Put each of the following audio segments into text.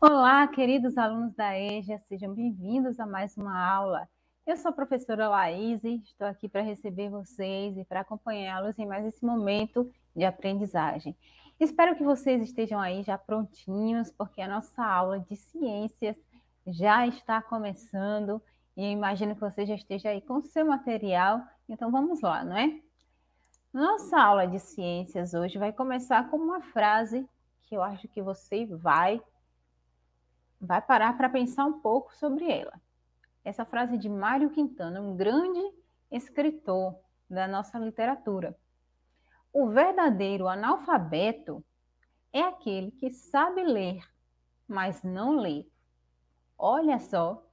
Olá, queridos alunos da EJA, sejam bem-vindos a mais uma aula. Eu sou a professora Laís e estou aqui para receber vocês e para acompanhá-los em mais esse momento de aprendizagem. Espero que vocês estejam aí já prontinhos, porque a nossa aula de ciências já está começando e eu imagino que você já esteja aí com o seu material. Então vamos lá, não é? Nossa aula de ciências hoje vai começar com uma frase que eu acho que você vai vai parar para pensar um pouco sobre ela. Essa frase de Mário Quintana, um grande escritor da nossa literatura. O verdadeiro analfabeto é aquele que sabe ler, mas não lê. Olha só.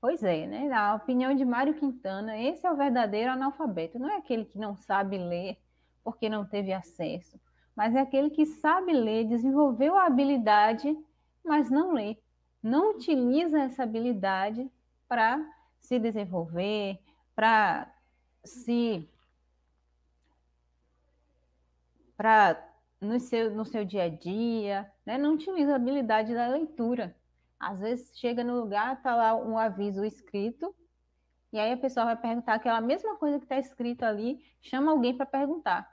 Pois é, né? Na opinião de Mário Quintana, esse é o verdadeiro analfabeto. Não é aquele que não sabe ler porque não teve acesso, mas é aquele que sabe ler, desenvolveu a habilidade mas não lê, não utiliza essa habilidade para se desenvolver, para se para no seu, no seu dia a dia, né? não utiliza a habilidade da leitura. Às vezes chega no lugar, está lá um aviso escrito, e aí a pessoa vai perguntar aquela mesma coisa que está escrito ali, chama alguém para perguntar.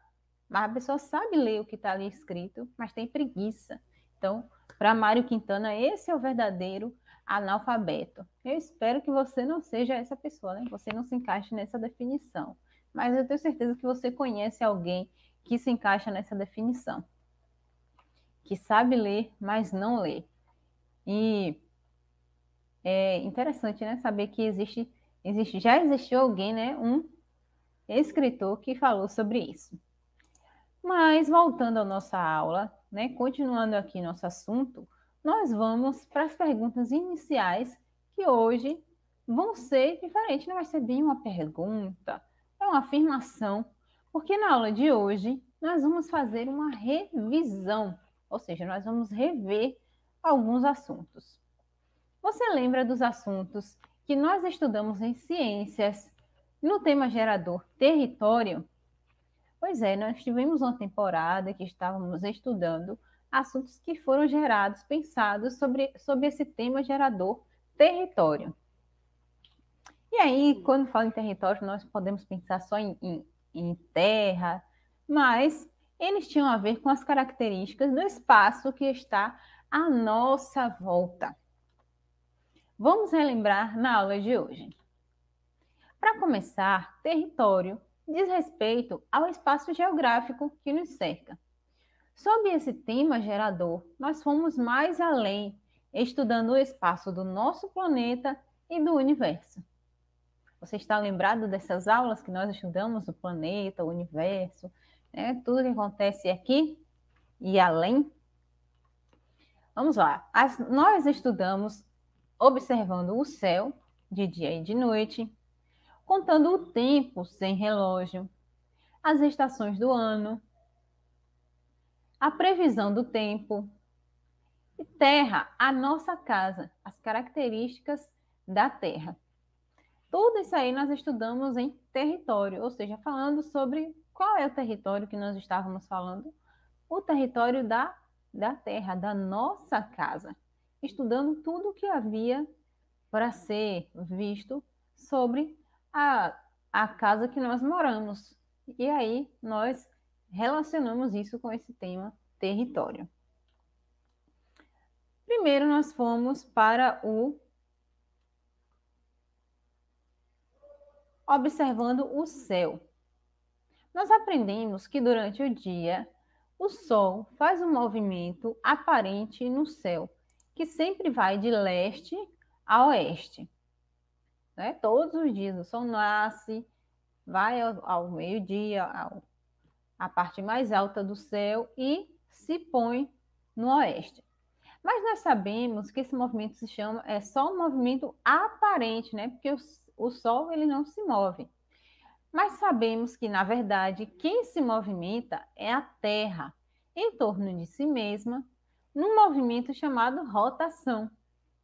Mas a pessoa sabe ler o que está ali escrito, mas tem preguiça. Então, para Mário Quintana, esse é o verdadeiro analfabeto. Eu espero que você não seja essa pessoa, né? Você não se encaixe nessa definição. Mas eu tenho certeza que você conhece alguém que se encaixa nessa definição. Que sabe ler, mas não lê. E é interessante, né? Saber que existe, existe já existiu alguém, né? Um escritor que falou sobre isso. Mas voltando à nossa aula, né, continuando aqui nosso assunto, nós vamos para as perguntas iniciais, que hoje vão ser diferentes. Não né? vai ser bem uma pergunta, é uma afirmação, porque na aula de hoje nós vamos fazer uma revisão, ou seja, nós vamos rever alguns assuntos. Você lembra dos assuntos que nós estudamos em ciências no tema gerador território? Pois é, nós tivemos uma temporada que estávamos estudando assuntos que foram gerados, pensados sobre, sobre esse tema gerador território. E aí, quando falo em território, nós podemos pensar só em, em, em terra, mas eles tinham a ver com as características do espaço que está à nossa volta. Vamos relembrar na aula de hoje. Para começar, território diz respeito ao espaço geográfico que nos cerca. Sob esse tema gerador, nós fomos mais além, estudando o espaço do nosso planeta e do universo. Você está lembrado dessas aulas que nós estudamos o planeta, o universo, né? tudo que acontece aqui e além? Vamos lá. As, nós estudamos observando o céu de dia e de noite, contando o tempo sem relógio, as estações do ano, a previsão do tempo. E terra, a nossa casa, as características da terra. Tudo isso aí nós estudamos em território, ou seja, falando sobre qual é o território que nós estávamos falando, o território da, da terra, da nossa casa, estudando tudo o que havia para ser visto sobre a, a casa que nós moramos. E aí nós relacionamos isso com esse tema território. Primeiro nós fomos para o observando o céu. Nós aprendemos que durante o dia o sol faz um movimento aparente no céu, que sempre vai de leste a oeste né? Todos os dias o sol nasce, vai ao, ao meio-dia, à parte mais alta do céu e se põe no oeste. Mas nós sabemos que esse movimento se chama é só um movimento aparente, né? Porque o, o sol ele não se move. Mas sabemos que na verdade quem se movimenta é a Terra em torno de si mesma, num movimento chamado rotação,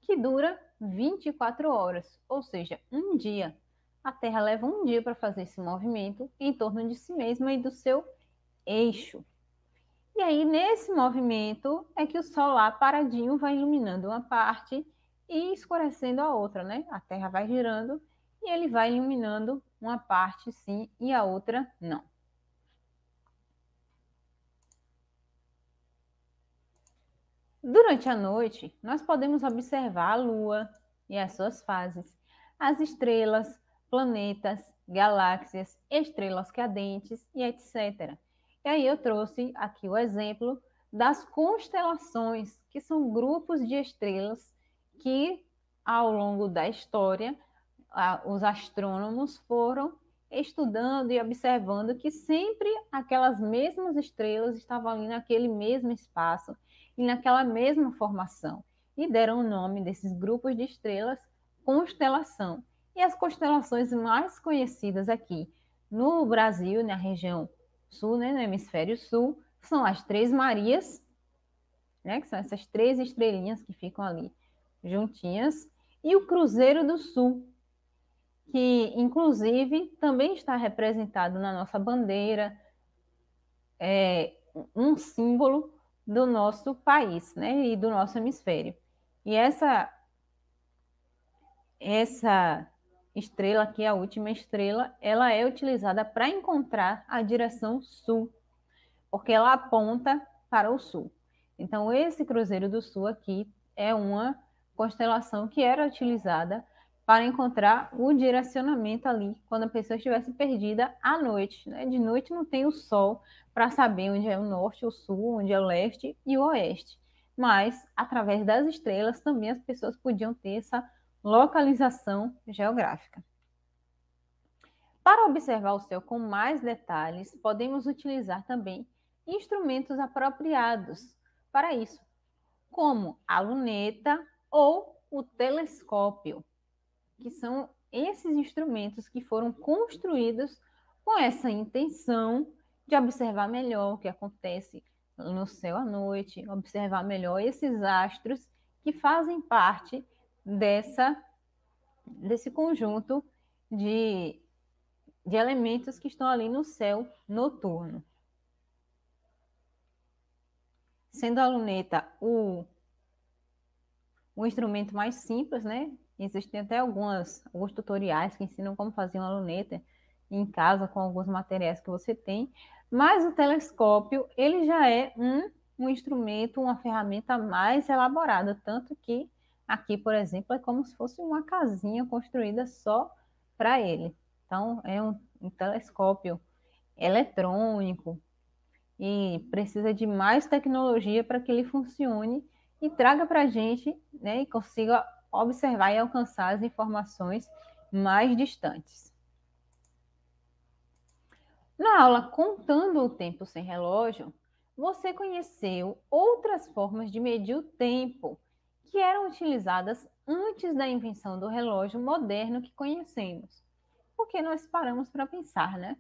que dura 24 horas, ou seja, um dia. A Terra leva um dia para fazer esse movimento em torno de si mesma e do seu eixo. E aí, nesse movimento, é que o Sol lá paradinho vai iluminando uma parte e escurecendo a outra, né? A Terra vai girando e ele vai iluminando uma parte sim e a outra não. Durante a noite, nós podemos observar a Lua e as suas fases, as estrelas, planetas, galáxias, estrelas cadentes e etc. E aí eu trouxe aqui o exemplo das constelações, que são grupos de estrelas que, ao longo da história, os astrônomos foram estudando e observando que sempre aquelas mesmas estrelas estavam ali naquele mesmo espaço e naquela mesma formação, e deram o nome desses grupos de estrelas constelação. E as constelações mais conhecidas aqui no Brasil, na região sul, né, no hemisfério sul, são as Três Marias, né, que são essas três estrelinhas que ficam ali juntinhas, e o Cruzeiro do Sul, que inclusive também está representado na nossa bandeira, é um símbolo do nosso país, né, e do nosso hemisfério. E essa essa estrela aqui, a última estrela, ela é utilizada para encontrar a direção sul, porque ela aponta para o sul. Então esse cruzeiro do sul aqui é uma constelação que era utilizada para encontrar o direcionamento ali quando a pessoa estivesse perdida à noite. Né? De noite não tem o sol para saber onde é o norte, o sul, onde é o leste e o oeste. Mas através das estrelas também as pessoas podiam ter essa localização geográfica. Para observar o céu com mais detalhes, podemos utilizar também instrumentos apropriados para isso, como a luneta ou o telescópio que são esses instrumentos que foram construídos com essa intenção de observar melhor o que acontece no céu à noite, observar melhor esses astros que fazem parte dessa desse conjunto de, de elementos que estão ali no céu noturno. Sendo a luneta o um instrumento mais simples, né? Existem até algumas, alguns tutoriais que ensinam como fazer uma luneta em casa com alguns materiais que você tem, mas o telescópio, ele já é um, um instrumento, uma ferramenta mais elaborada, tanto que aqui, por exemplo, é como se fosse uma casinha construída só para ele. Então, é um, um telescópio eletrônico e precisa de mais tecnologia para que ele funcione e traga para a gente né, e consiga observar e alcançar as informações mais distantes. Na aula Contando o Tempo Sem Relógio, você conheceu outras formas de medir o tempo que eram utilizadas antes da invenção do relógio moderno que conhecemos. Porque nós paramos para pensar, né?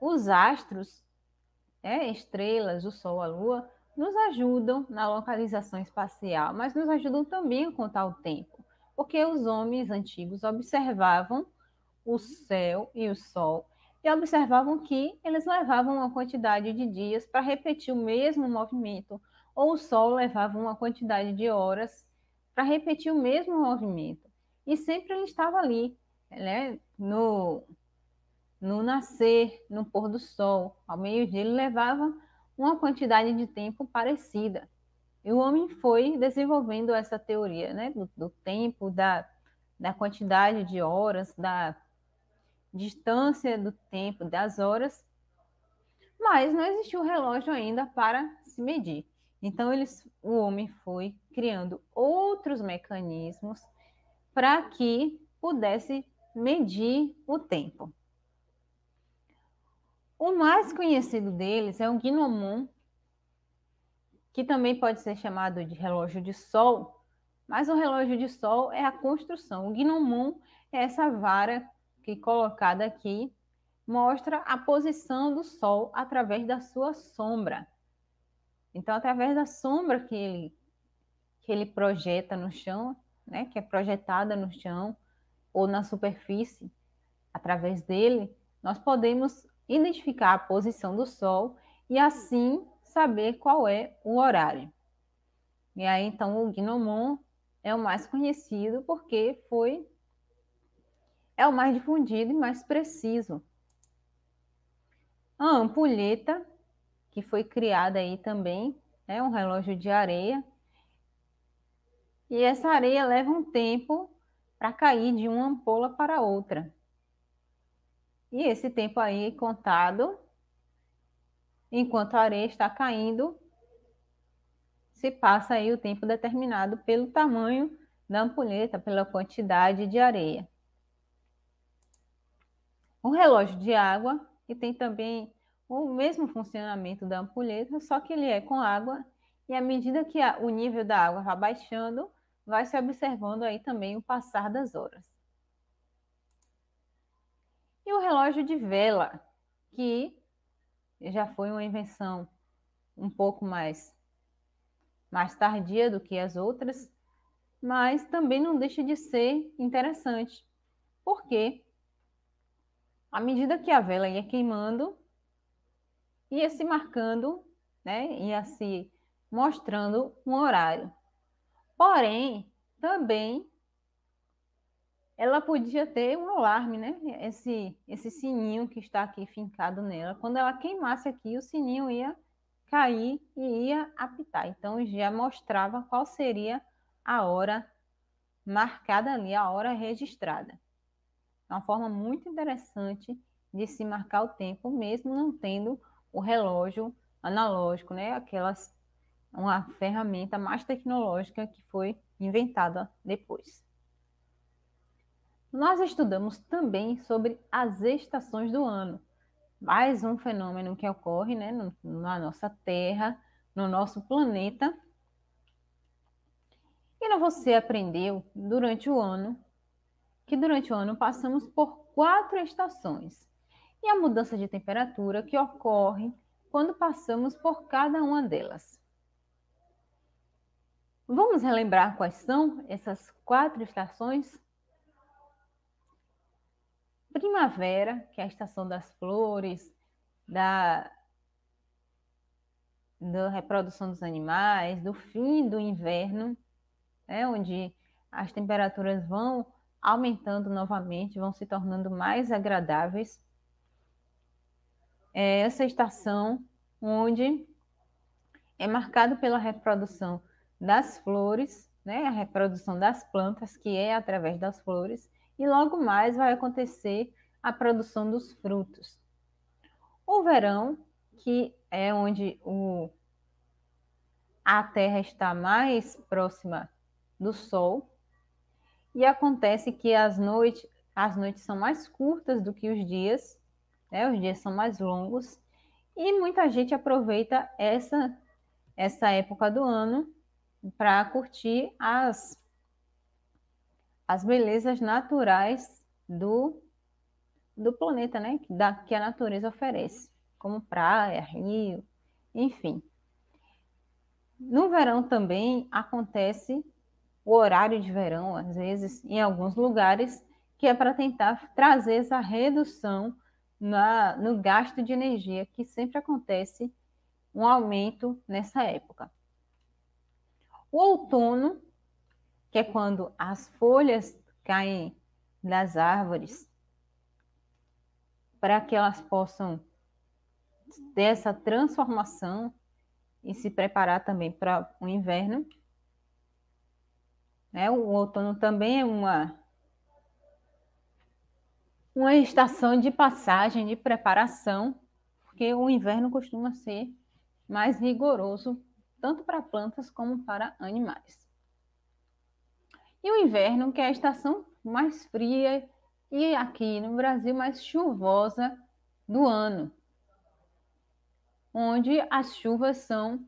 Os astros, é, estrelas, o Sol, a Lua, nos ajudam na localização espacial, mas nos ajudam também a contar o tempo, porque os homens antigos observavam o céu e o sol e observavam que eles levavam uma quantidade de dias para repetir o mesmo movimento, ou o sol levava uma quantidade de horas para repetir o mesmo movimento. E sempre ele estava ali, né, no, no nascer, no pôr do sol, ao meio-dia ele levava uma quantidade de tempo parecida. E o homem foi desenvolvendo essa teoria né, do, do tempo, da, da quantidade de horas, da distância do tempo, das horas, mas não existiu relógio ainda para se medir. Então, eles, o homem foi criando outros mecanismos para que pudesse medir o tempo. O mais conhecido deles é o gnomon, que também pode ser chamado de relógio de sol, mas o relógio de sol é a construção. O gnomon é essa vara que é colocada aqui mostra a posição do sol através da sua sombra. Então, através da sombra que ele, que ele projeta no chão, né, que é projetada no chão ou na superfície, através dele, nós podemos identificar a posição do Sol e assim saber qual é o horário. E aí, então, o Gnomon é o mais conhecido porque foi é o mais difundido e mais preciso. A ampulheta, que foi criada aí também, é um relógio de areia. E essa areia leva um tempo para cair de uma ampola para outra. E esse tempo aí contado, enquanto a areia está caindo, se passa aí o tempo determinado pelo tamanho da ampulheta, pela quantidade de areia. Um relógio de água, que tem também o mesmo funcionamento da ampulheta, só que ele é com água, e à medida que a, o nível da água vai baixando, vai se observando aí também o passar das horas e o relógio de vela, que já foi uma invenção um pouco mais, mais tardia do que as outras, mas também não deixa de ser interessante, porque à medida que a vela ia queimando, ia se marcando, né, ia se mostrando um horário. Porém, também ela podia ter um alarme, né? Esse, esse sininho que está aqui fincado nela. Quando ela queimasse aqui, o sininho ia cair e ia apitar. Então já mostrava qual seria a hora marcada ali, a hora registrada. É uma forma muito interessante de se marcar o tempo, mesmo não tendo o relógio analógico, né? Aquelas uma ferramenta mais tecnológica que foi inventada depois nós estudamos também sobre as estações do ano, mais um fenômeno que ocorre né, na nossa Terra, no nosso planeta, e você aprendeu durante o ano que durante o ano passamos por quatro estações e a mudança de temperatura que ocorre quando passamos por cada uma delas. Vamos relembrar quais são essas quatro estações? primavera, que é a estação das flores, da, da reprodução dos animais, do fim do inverno, né, onde as temperaturas vão aumentando novamente, vão se tornando mais agradáveis. É essa estação onde é marcado pela reprodução das flores, né, a reprodução das plantas, que é através das flores, e logo mais vai acontecer a produção dos frutos. O verão, que é onde o, a Terra está mais próxima do Sol, e acontece que as noites, as noites são mais curtas do que os dias, né? os dias são mais longos, e muita gente aproveita essa, essa época do ano para curtir as as belezas naturais do, do planeta, né? Da, que a natureza oferece, como praia, rio, enfim. No verão também acontece o horário de verão, às vezes, em alguns lugares, que é para tentar trazer essa redução na, no gasto de energia, que sempre acontece um aumento nessa época. O outono que é quando as folhas caem das árvores, para que elas possam ter essa transformação e se preparar também para o inverno. É, o outono também é uma uma estação de passagem, de preparação, porque o inverno costuma ser mais rigoroso, tanto para plantas como para animais. E o inverno, que é a estação mais fria e aqui no Brasil mais chuvosa do ano, onde as chuvas são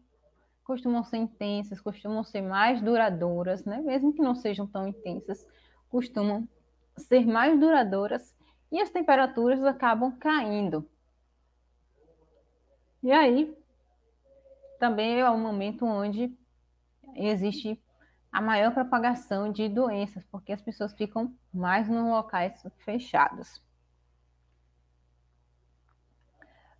costumam ser intensas, costumam ser mais duradouras, né? Mesmo que não sejam tão intensas, costumam ser mais duradouras e as temperaturas acabam caindo. E aí também é o momento onde existe a maior propagação de doenças, porque as pessoas ficam mais nos locais fechados.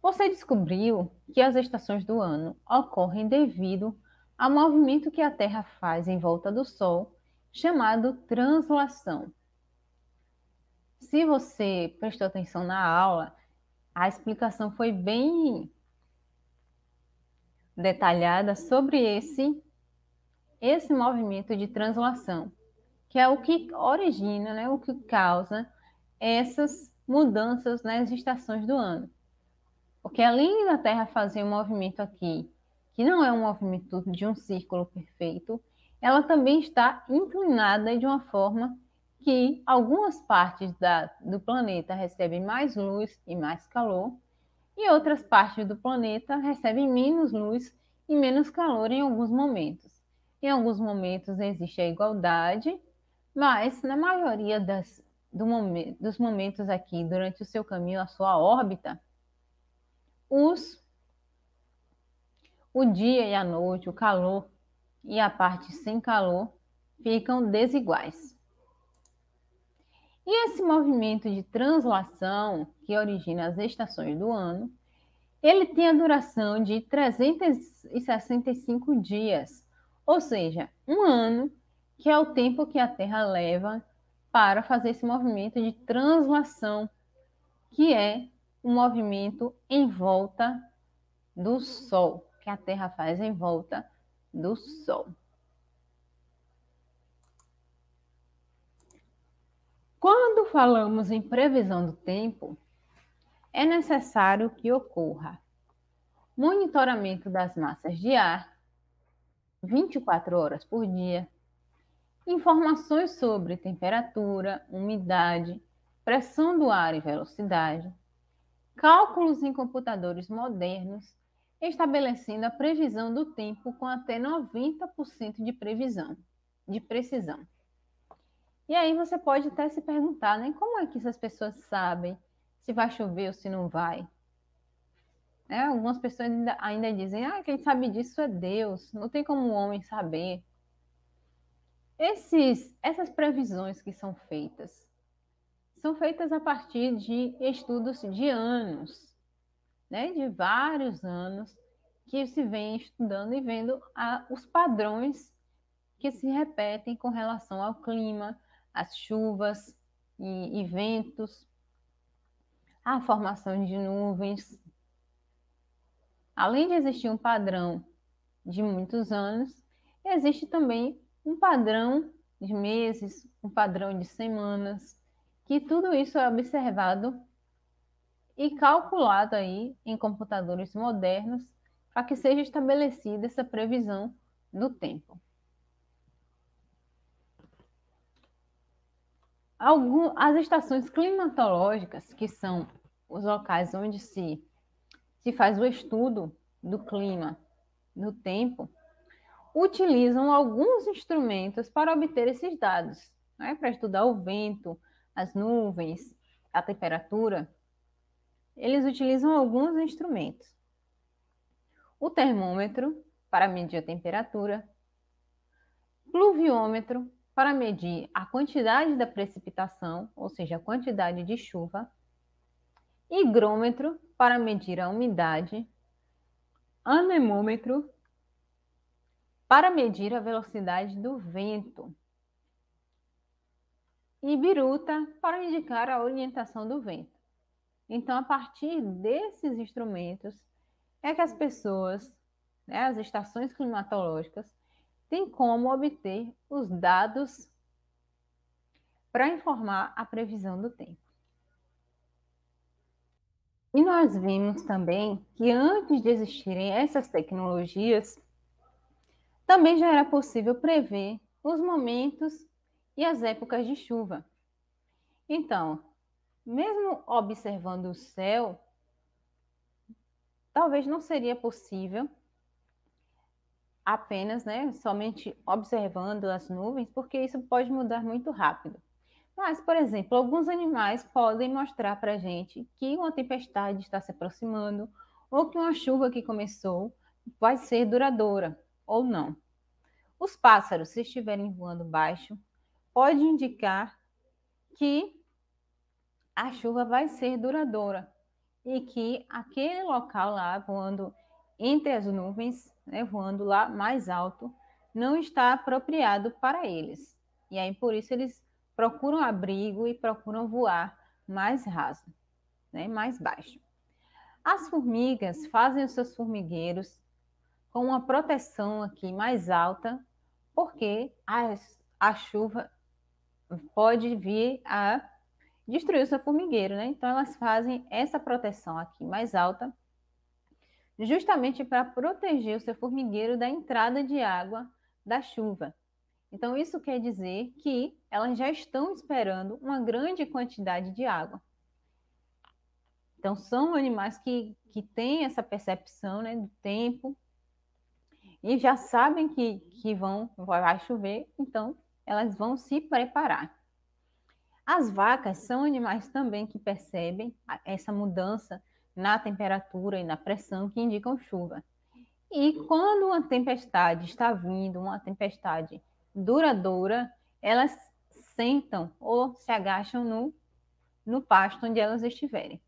Você descobriu que as estações do ano ocorrem devido ao movimento que a Terra faz em volta do Sol, chamado translação. Se você prestou atenção na aula, a explicação foi bem detalhada sobre esse esse movimento de translação, que é o que origina, né, o que causa essas mudanças nas estações do ano. Porque além da Terra fazer um movimento aqui, que não é um movimento de um círculo perfeito, ela também está inclinada de uma forma que algumas partes da, do planeta recebem mais luz e mais calor, e outras partes do planeta recebem menos luz e menos calor em alguns momentos. Em alguns momentos existe a igualdade, mas na maioria das, do momen dos momentos aqui, durante o seu caminho, a sua órbita, os, o dia e a noite, o calor e a parte sem calor ficam desiguais. E esse movimento de translação que origina as estações do ano, ele tem a duração de 365 dias ou seja, um ano, que é o tempo que a Terra leva para fazer esse movimento de translação, que é um movimento em volta do Sol, que a Terra faz em volta do Sol. Quando falamos em previsão do tempo, é necessário que ocorra monitoramento das massas de ar, 24 horas por dia, informações sobre temperatura, umidade, pressão do ar e velocidade, cálculos em computadores modernos, estabelecendo a previsão do tempo com até 90% de previsão, de precisão. E aí você pode até se perguntar, né, como é que essas pessoas sabem se vai chover ou se não vai? Né? Algumas pessoas ainda, ainda dizem, ah, quem sabe disso é Deus, não tem como o um homem saber. Esses, essas previsões que são feitas são feitas a partir de estudos de anos, né? de vários anos, que se vem estudando e vendo a, os padrões que se repetem com relação ao clima, às chuvas e, e ventos, à formação de nuvens, além de existir um padrão de muitos anos, existe também um padrão de meses, um padrão de semanas, que tudo isso é observado e calculado aí em computadores modernos para que seja estabelecida essa previsão do tempo. Algum, as estações climatológicas, que são os locais onde se se faz o estudo do clima, do tempo, utilizam alguns instrumentos para obter esses dados, né? para estudar o vento, as nuvens, a temperatura. Eles utilizam alguns instrumentos. O termômetro para medir a temperatura, pluviômetro para medir a quantidade da precipitação, ou seja, a quantidade de chuva, e para medir a umidade, anemômetro para medir a velocidade do vento e biruta para indicar a orientação do vento. Então, a partir desses instrumentos é que as pessoas, né, as estações climatológicas, têm como obter os dados para informar a previsão do tempo. E nós vimos também que antes de existirem essas tecnologias, também já era possível prever os momentos e as épocas de chuva. Então, mesmo observando o céu, talvez não seria possível apenas, né, somente observando as nuvens, porque isso pode mudar muito rápido. Mas, por exemplo, alguns animais podem mostrar para a gente que uma tempestade está se aproximando ou que uma chuva que começou vai ser duradoura ou não. Os pássaros, se estiverem voando baixo, pode indicar que a chuva vai ser duradoura e que aquele local lá voando entre as nuvens, né, voando lá mais alto, não está apropriado para eles. E aí por isso eles procuram abrigo e procuram voar mais raso, né, mais baixo. As formigas fazem os seus formigueiros com uma proteção aqui mais alta, porque a chuva pode vir a destruir o seu formigueiro, né? Então elas fazem essa proteção aqui mais alta, justamente para proteger o seu formigueiro da entrada de água da chuva. Então, isso quer dizer que elas já estão esperando uma grande quantidade de água. Então, são animais que, que têm essa percepção né, do tempo e já sabem que, que vão, vai chover, então elas vão se preparar. As vacas são animais também que percebem essa mudança na temperatura e na pressão que indicam chuva. E quando uma tempestade está vindo, uma tempestade duradoura, elas sentam ou se agacham no, no pasto onde elas estiverem.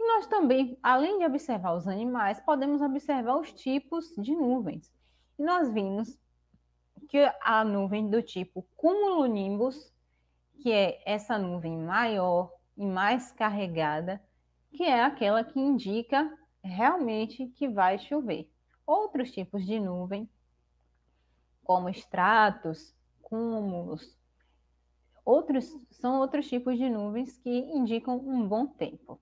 E nós também, além de observar os animais, podemos observar os tipos de nuvens. E nós vimos que a nuvem do tipo cumulonimbus, que é essa nuvem maior e mais carregada, que é aquela que indica realmente que vai chover. Outros tipos de nuvem como estratos, cúmulos. Outros são outros tipos de nuvens que indicam um bom tempo.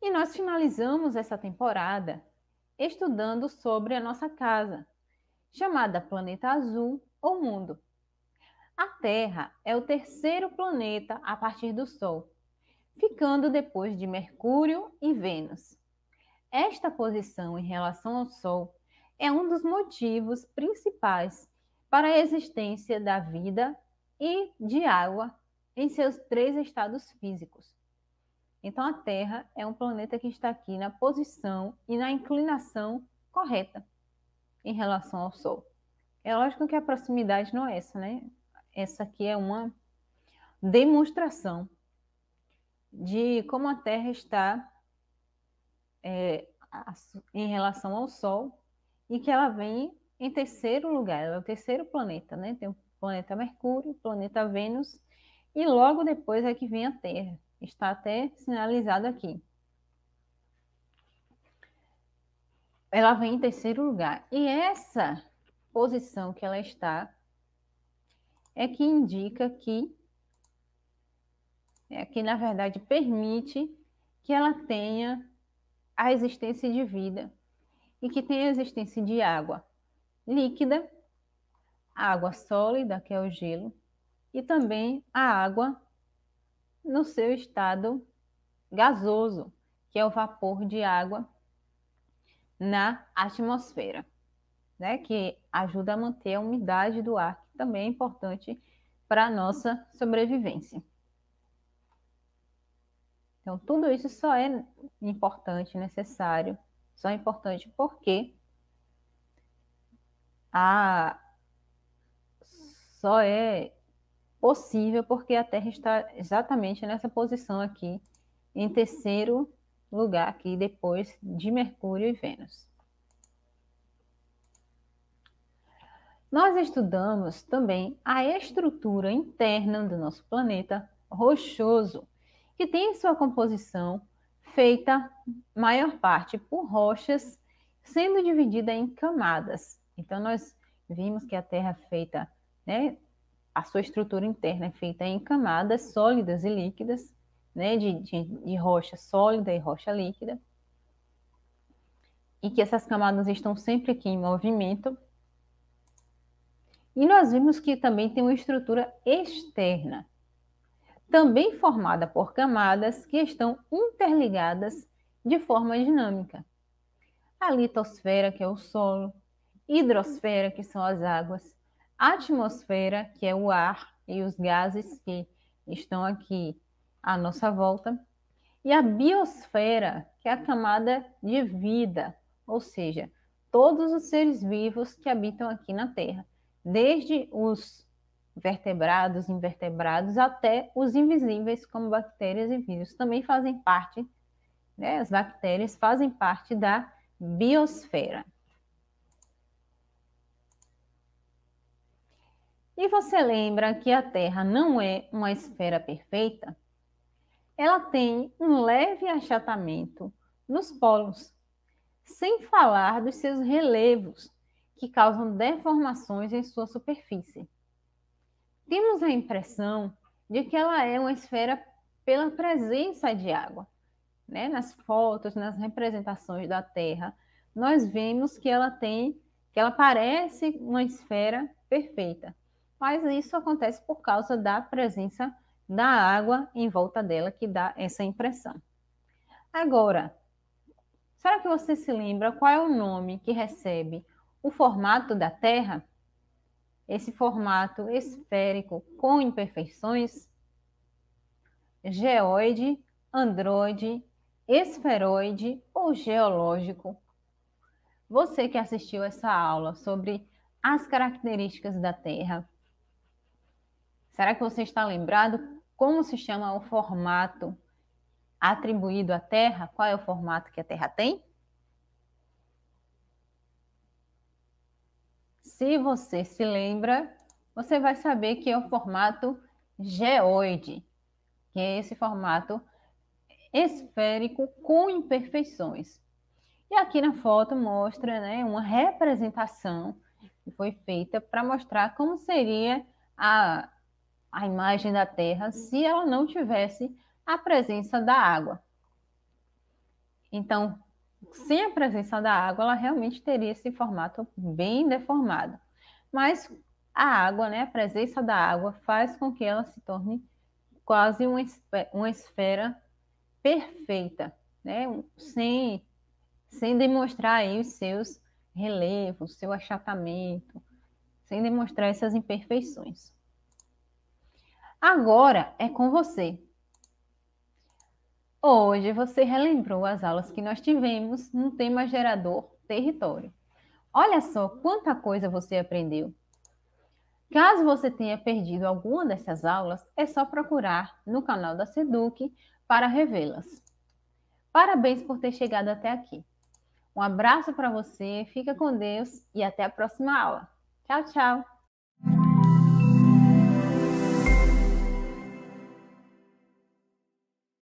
E nós finalizamos essa temporada estudando sobre a nossa casa, chamada Planeta Azul ou Mundo. A Terra é o terceiro planeta a partir do Sol, ficando depois de Mercúrio e Vênus. Esta posição em relação ao Sol é um dos motivos principais para a existência da vida e de água em seus três estados físicos. Então, a Terra é um planeta que está aqui na posição e na inclinação correta em relação ao Sol. É lógico que a proximidade não é essa, né? Essa aqui é uma demonstração de como a Terra está é, em relação ao Sol, e que ela vem em terceiro lugar, ela é o terceiro planeta, né? Tem o planeta Mercúrio, o planeta Vênus, e logo depois é que vem a Terra. Está até sinalizado aqui. Ela vem em terceiro lugar. E essa posição que ela está é que indica que é que na verdade permite que ela tenha a existência de vida e que tem a existência de água líquida, água sólida, que é o gelo, e também a água no seu estado gasoso, que é o vapor de água na atmosfera, né? que ajuda a manter a umidade do ar, que também é importante para a nossa sobrevivência. Então, tudo isso só é importante, necessário, só é importante porque a só é possível porque a Terra está exatamente nessa posição aqui, em terceiro lugar aqui, depois de Mercúrio e Vênus. Nós estudamos também a estrutura interna do nosso planeta rochoso que tem sua composição feita, maior parte, por rochas, sendo dividida em camadas. Então, nós vimos que a Terra é feita, né, a sua estrutura interna é feita em camadas sólidas e líquidas, né, de, de, de rocha sólida e rocha líquida, e que essas camadas estão sempre aqui em movimento. E nós vimos que também tem uma estrutura externa, também formada por camadas que estão interligadas de forma dinâmica. A litosfera, que é o solo, hidrosfera, que são as águas, atmosfera, que é o ar e os gases que estão aqui à nossa volta, e a biosfera, que é a camada de vida, ou seja, todos os seres vivos que habitam aqui na Terra, desde os vertebrados, invertebrados, até os invisíveis, como bactérias e vírus, também fazem parte, né? As bactérias fazem parte da biosfera. E você lembra que a Terra não é uma esfera perfeita? Ela tem um leve achatamento nos polos, sem falar dos seus relevos, que causam deformações em sua superfície temos a impressão de que ela é uma esfera pela presença de água. Né? Nas fotos, nas representações da Terra, nós vemos que ela tem, que ela parece uma esfera perfeita. Mas isso acontece por causa da presença da água em volta dela que dá essa impressão. Agora, será que você se lembra qual é o nome que recebe o formato da Terra? esse formato esférico com imperfeições, geoide, androide, esferoide ou geológico. Você que assistiu essa aula sobre as características da Terra, será que você está lembrado como se chama o formato atribuído à Terra? Qual é o formato que a Terra tem? se você se lembra, você vai saber que é o formato geoide, que é esse formato esférico com imperfeições. E aqui na foto mostra né, uma representação que foi feita para mostrar como seria a, a imagem da Terra se ela não tivesse a presença da água. Então, sem a presença da água, ela realmente teria esse formato bem deformado. Mas a água, né, a presença da água, faz com que ela se torne quase uma, uma esfera perfeita, né, sem, sem demonstrar aí os seus relevos, seu achatamento, sem demonstrar essas imperfeições. Agora é com você. Hoje você relembrou as aulas que nós tivemos no tema gerador território. Olha só quanta coisa você aprendeu. Caso você tenha perdido alguma dessas aulas, é só procurar no canal da Seduc para revê-las. Parabéns por ter chegado até aqui. Um abraço para você, fica com Deus e até a próxima aula. Tchau, tchau!